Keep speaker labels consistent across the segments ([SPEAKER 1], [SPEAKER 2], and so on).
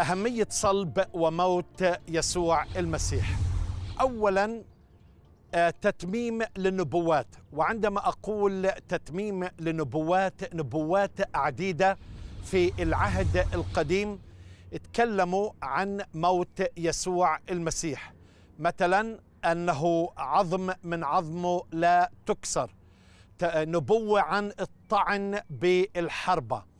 [SPEAKER 1] أهمية صلب وموت يسوع المسيح أولا آه، تتميم للنبوات وعندما أقول تتميم لنبوات نبوات عديدة في العهد القديم اتكلموا عن موت يسوع المسيح مثلا أنه عظم من عظمه لا تكسر نبوة عن الطعن بالحربة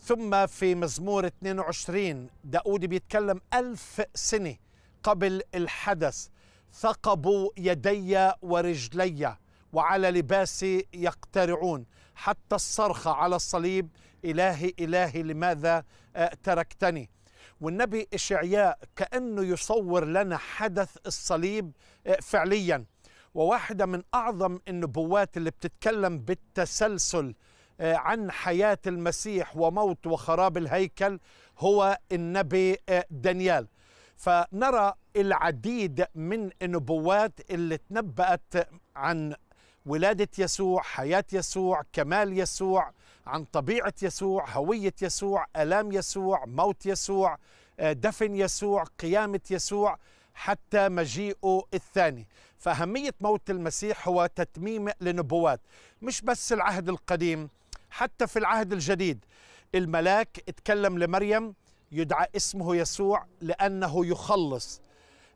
[SPEAKER 1] ثم في مزمور 22 داود بيتكلم ألف سنة قبل الحدث ثقبوا يدي ورجلي وعلى لباسي يقترعون حتى الصرخة على الصليب إلهي إلهي لماذا آه، تركتني والنبي إشعياء كأنه يصور لنا حدث الصليب آه، فعليا وواحدة من أعظم النبوات اللي بتتكلم بالتسلسل آه، عن حياة المسيح وموت وخراب الهيكل هو النبي آه، دانيال فنرى العديد من النبوات اللي تنبأت عن ولادة يسوع حياة يسوع كمال يسوع عن طبيعة يسوع هوية يسوع ألام يسوع موت يسوع آه، دفن يسوع قيامة يسوع حتى مجيئه الثاني فأهمية موت المسيح هو تتميم لنبوات مش بس العهد القديم حتى في العهد الجديد الملاك اتكلم لمريم يدعى اسمه يسوع لأنه يخلص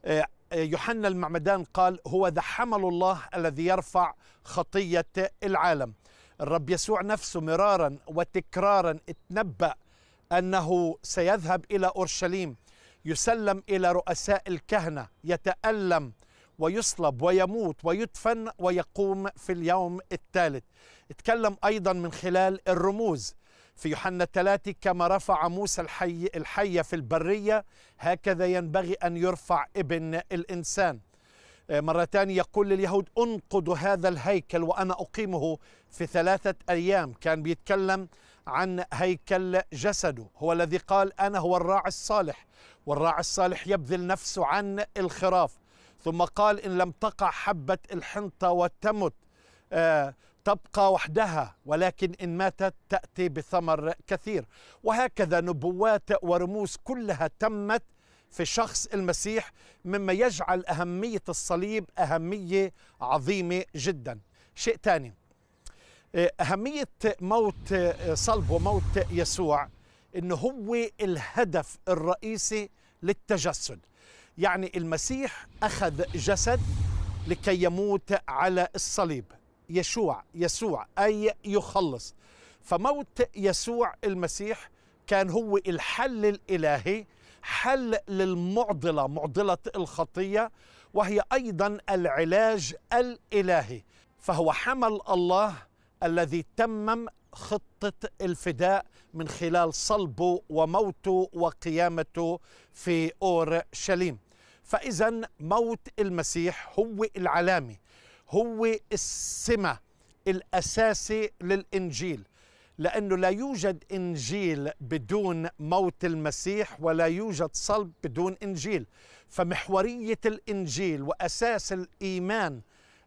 [SPEAKER 1] آه، آه، يوحنا المعمدان قال هو ذا حمل الله الذي يرفع خطية العالم الرب يسوع نفسه مرارا وتكرارا اتنبأ أنه سيذهب إلى أورشليم يسلم إلى رؤساء الكهنة يتألم ويصلب ويموت ويدفن ويقوم في اليوم الثالث اتكلم أيضا من خلال الرموز في يوحنا الثلاثة كما رفع موسى الحي الحية في البرية هكذا ينبغي أن يرفع ابن الإنسان آه، مرة ثانية يقول لليهود انقضوا هذا الهيكل وأنا أقيمه في ثلاثة أيام كان بيتكلم عن هيكل جسده هو الذي قال أنا هو الراعي الصالح والراعي الصالح يبذل نفسه عن الخراف ثم قال إن لم تقع حبة الحنطة وتمت آه، تبقى وحدها ولكن إن ماتت تأتي بثمر كثير وهكذا نبوات ورموز كلها تمت في شخص المسيح مما يجعل أهمية الصليب أهمية عظيمة جدا شيء ثاني آه، أهمية موت آه، صلب وموت يسوع أنه هو الهدف الرئيسي للتجسد يعني المسيح أخذ جسد لكي يموت على الصليب يشوع يسوع أي يخلص فموت يسوع المسيح كان هو الحل الإلهي حل للمعضلة معضلة الخطية وهي أيضا العلاج الإلهي فهو حمل الله الذي تمم خطة الفداء من خلال صلبه وموته وقيامته في أورشليم فإذا موت المسيح هو العلامة هو السمة الأساسي للإنجيل لأنه لا يوجد إنجيل بدون موت المسيح ولا يوجد صلب بدون إنجيل فمحورية الإنجيل وأساس الإيمان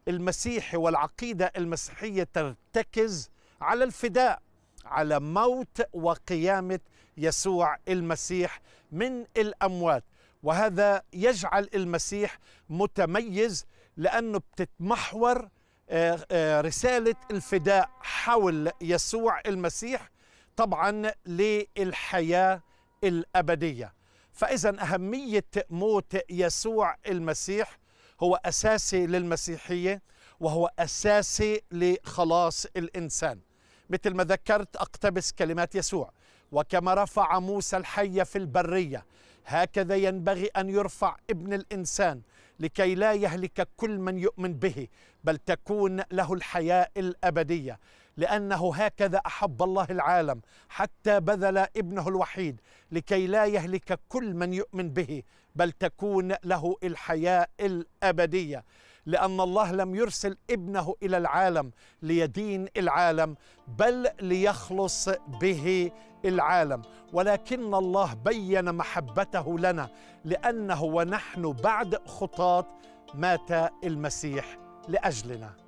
[SPEAKER 1] المسيحي والعقيدة المسيحية ترتكز على الفداء على موت وقيامة يسوع المسيح من الأموات وهذا يجعل المسيح متميز لأنه بتتمحور آه، آه، رسالة الفداء حول يسوع المسيح طبعا للحياة الأبدية فإذا أهمية موت يسوع المسيح هو أساسي للمسيحية وهو أساسي لخلاص الإنسان مثل ما ذكرت أقتبس كلمات يسوع وكما رفع موسى الحية في البرية هكذا ينبغي ان يرفع ابن الانسان لكي لا يهلك كل من يؤمن به بل تكون له الحياه الابديه لانه هكذا احب الله العالم حتى بذل ابنه الوحيد لكي لا يهلك كل من يؤمن به بل تكون له الحياه الابديه لأن الله لم يرسل ابنه إلى العالم ليدين العالم بل ليخلص به العالم ولكن الله بين محبته لنا لأنه ونحن بعد خطاة مات المسيح لأجلنا